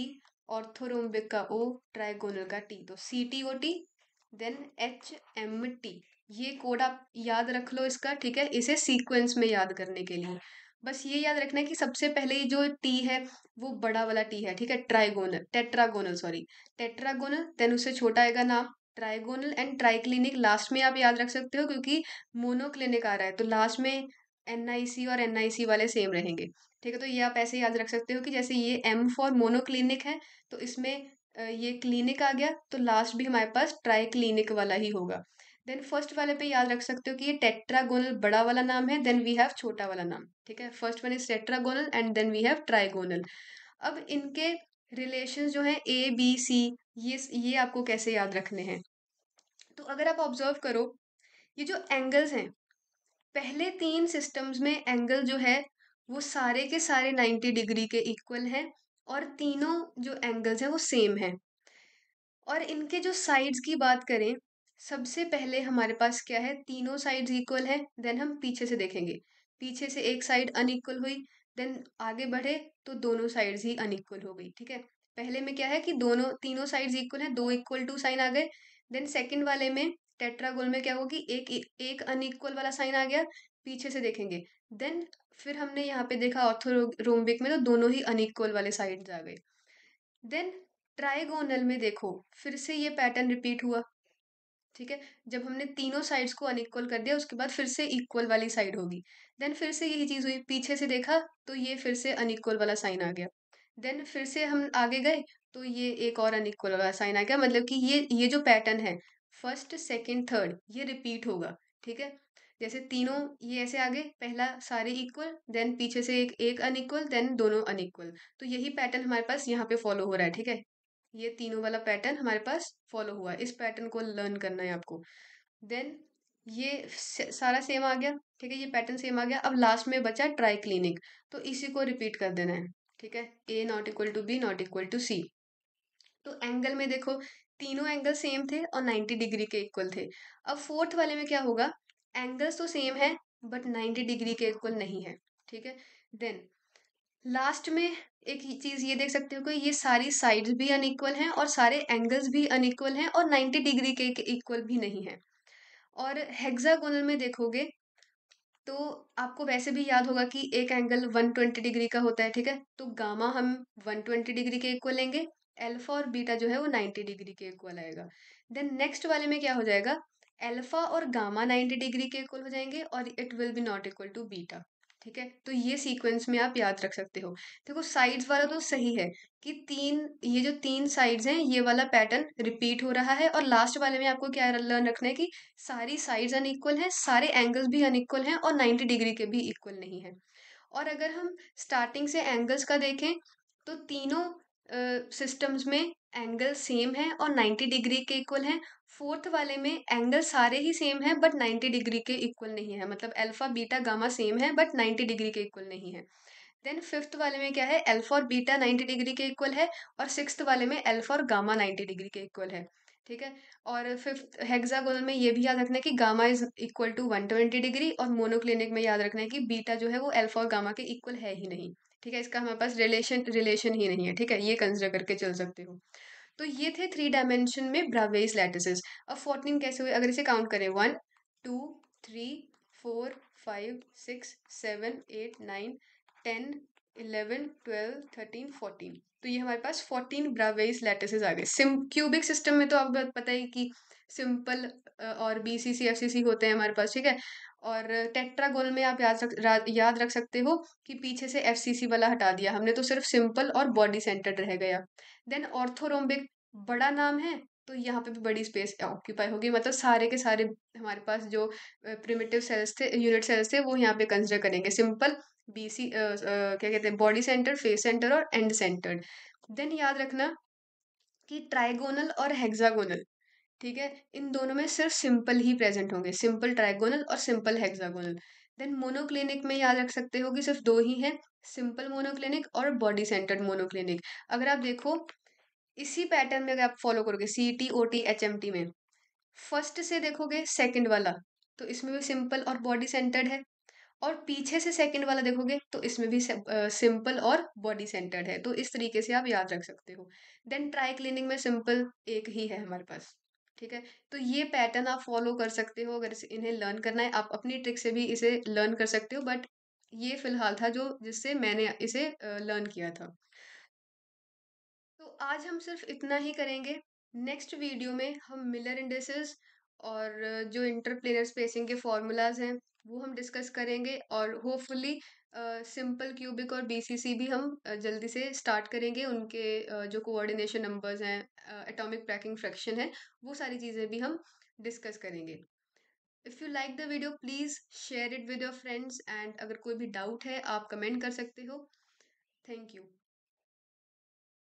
ऑर्थोरोम्बिक का ओ ट्राइगोनल का टी तो C T O T then H M T ये कोड आप याद रख लो इसका ठीक है इसे सीक्वेंस में याद करने के लिए बस ये याद रखना है कि सबसे पहले जो टी है वो बड़ा वाला टी है ठीक है trigonal tetragonal sorry tetragonal then उससे छोटा आएगा नाम ट्राइगोनल एंड ट्राइक्लिनिक लास्ट में आप याद रख सकते हो क्योंकि मोनोक्लिनिक आ रहा है तो लास्ट में एन आई सी और एन आई सी वाले सेम रहेंगे ठीक है तो ये आप ऐसे याद रख सकते हो कि जैसे ये एम फॉर मोनोक्लिनिक है तो इसमें ये क्लिनिक आ गया तो लास्ट भी हमारे पास ट्राई क्लिनिक वाला ही होगा देन फर्स्ट वाले पे याद रख सकते हो कि ये टेट्रागोनल बड़ा वाला नाम है देन वी हैव छोटा वाला नाम ठीक है first one is tetragonal and then we have trigonal अब इनके रिलेशंस जो हैं ए बी सी ये ये आपको कैसे याद रखने हैं तो अगर आप ऑब्जर्व करो ये जो एंगल्स हैं पहले तीन सिस्टम्स में एंगल जो है वो सारे के सारे नाइन्टी डिग्री के इक्वल हैं और तीनों जो एंगल्स हैं वो सेम हैं और इनके जो साइड्स की बात करें सबसे पहले हमारे पास क्या है तीनों साइड्स इक्वल हैं देन हम पीछे से देखेंगे पीछे से एक साइड अनइक्वल हुई देन आगे बढ़े तो दोनों साइड्स ही अनइक्वल हो गई ठीक है पहले में क्या है कि दोनों तीनों साइड्स इक्वल हैं दो इक्वल टू साइन आ गए देन सेकंड वाले में टेट्रागोल में क्या होगा कि एक एक अनइक्वल वाला साइन आ गया पीछे से देखेंगे देन फिर हमने यहाँ पे देखा ऑर्थोरोम्बिक में तो दोनों ही अनइक्वल वाले साइड्स आ गए देन ट्राइगोनल में देखो फिर से ये पैटर्न रिपीट हुआ ठीक है जब हमने तीनों साइड्स को अनइक्वल कर दिया उसके बाद फिर से इक्वल वाली साइड होगी देन फिर से यही चीज़ हुई पीछे से देखा तो ये फिर से अनइक्वल वाला साइन आ गया देन फिर से हम आगे गए तो ये एक और अनइक्वल वाला साइन आ गया मतलब कि ये ये जो पैटर्न है फर्स्ट सेकेंड थर्ड ये रिपीट होगा ठीक है जैसे तीनों ये ऐसे आगे पहला सारे इक्वल देन पीछे से एक एक अनइक्वल देन दोनों अनइक्वल तो यही पैटर्न हमारे पास यहाँ पे फॉलो हो रहा है ठीक है ये तीनों वाला पैटर्न हमारे पास फॉलो हुआ इस पैटर्न को लर्न करना है आपको देन ये सारा सेम आ गया ठीक है ये पैटर्न सेम आ गया अब लास्ट में बचा ट्राई क्लिनिक तो इसी को रिपीट कर देना है ठीक है A not equal to B not equal to C तो एंगल में देखो तीनों एंगल सेम थे और नाइन्टी डिग्री के इक्वल थे अब फोर्थ वाले में क्या होगा एंगल्स तो सेम है बट नाइन्टी डिग्री के इक्वल नहीं है ठीक है देन लास्ट में एक चीज़ ये देख सकते हो कि ये सारी साइड्स भी अनइक्वल हैं और सारे एंगल्स भी अनइक्वल हैं और 90 डिग्री के इक्वल भी नहीं हैं और हेक्सागोनल में देखोगे तो आपको वैसे भी याद होगा कि एक एंगल 120 डिग्री का होता है ठीक है तो गामा हम 120 डिग्री के इक्वल लेंगे एल्फा और बीटा जो है वो 90 डिग्री के इक्वल आएगा देन नेक्स्ट वाले में क्या हो जाएगा एल्फा और गामा 90 डिग्री के इक्वल हो जाएंगे और it will be not equal to beta ठीक है तो ये सीक्वेंस में आप याद रख सकते हो देखो साइड्स वाला तो सही है कि तीन ये जो तीन साइड्स हैं ये वाला पैटर्न रिपीट हो रहा है और लास्ट वाले में आपको क्या लर्न रखना है कि सारी साइड्स अनइक्वल हैं सारे एंगल्स भी अनइक्वल हैं और नाइन्टी डिग्री के भी इक्वल नहीं है और अगर हम स्टार्टिंग से एंगल्स का देखें तो तीनों सिस्टम्स में एंगल सेम है और 90 डिग्री के इक्वल है फोर्थ वाले में एंगल सारे ही सेम है बट 90 डिग्री के इक्वल नहीं है मतलब अल्फा बीटा गामा सेम है बट 90 डिग्री के इक्वल नहीं है देन फिफ्थ वाले में क्या है अल्फा और बीटा 90 डिग्री के इक्वल है और सिक्स्थ वाले में अल्फा और गामा 90 डिग्री के इक्वल है ठीक है और फिफ्थ हेक्सागोनल में ये भी याद रखना है कि gamma is equal to one twenty degree और मोनोक्लिनिक में याद रखना है कि बीटा जो है वो अल्फा और गामा के इक्वल है ही नहीं ठीक है इसका हमारे पास रिलेशन रिलेशन ही नहीं है ठीक है ये कंसिडर करके चल सकते हो तो ये थे थ्री डायमेंशन में ब्रावेज लैटिसेस अब फोर्टीन कैसे हुए अगर इसे काउंट करें one two three four five six seven eight nine ten eleven twelve thirteen fourteen तो ये हमारे पास फोर्टीन ब्रावेज लैटिसेस आ गए सिम क्यूबिक सिस्टम में तो आपको पता ही कि सिंपल और B C C F C सी होते हैं हमारे पास ठीक है और टेट्रागोल में आप याद रख याद रख सकते हो कि पीछे से एफ सी सी वाला हटा दिया हमने तो सिर्फ सिंपल और बॉडी सेंटर्ड रह गया देन ऑर्थोरोम्बिक बड़ा नाम है तो यहाँ पे भी बड़ी स्पेस ऑक्यूपाई होगी मतलब सारे के सारे हमारे पास जो प्रिमिटिव सेल्स थे यूनिट सेल्स थे वो यहाँ पे कंसिडर करेंगे सिंपल बी सी क्या कहते हैं बॉडी सेंटर फेस सेंटर और एंड सेंटर देन याद रखना कि ट्राइगोनल और हेक्सागोनल ठीक है इन दोनों में सिर्फ सिंपल ही प्रेजेंट होंगे सिंपल ट्राइगोनल और सिंपल हेक्सागोनल देन मोनोक्लिनिक में याद रख सकते हो कि सिर्फ दो ही हैं सिंपल मोनोक्लिनिक और बॉडी सेंटर्ड मोनोक्लिनिक अगर आप देखो इसी पैटर्न में अगर आप फॉलो करोगे C T O T H M T में फर्स्ट से देखोगे सेकंड वाला तो इसमें भी सिंपल और बॉडी सेंटर्ड है और पीछे से सेकंड वाला देखोगे तो इसमें भी सिंपल और बॉडी सेंटर्ड है तो इस तरीके से आप याद रख सकते हो देन ट्राई क्लिनिंग में सिंपल एक ही है हमारे पास ठीक है तो ये पैटर्न आप फॉलो कर सकते हो अगर इन्हें लर्न करना है आप अपनी ट्रिक से भी इसे लर्न कर सकते हो बट ये फ़िलहाल था जो जिससे मैंने इसे लर्न किया था तो आज हम सिर्फ इतना ही करेंगे नेक्स्ट वीडियो में हम मिलर इंडेसेस और जो इंटरप्लेनर स्पेसिंग के फॉर्मूलाज हैं वो हम डिस्कस करेंगे और होपफुली सिंपल क्यूबिक और बीसीसी भी हम जल्दी से स्टार्ट करेंगे उनके जो कोऑर्डिनेशन नंबर्स हैं एटॉमिक पैकिंग फ्रैक्शन है वो सारी चीज़ें भी हम डिस्कस करेंगे if you like the video please share it with your friends and अगर कोई भी डाउट है आप कमेंट कर सकते हो थैंक यू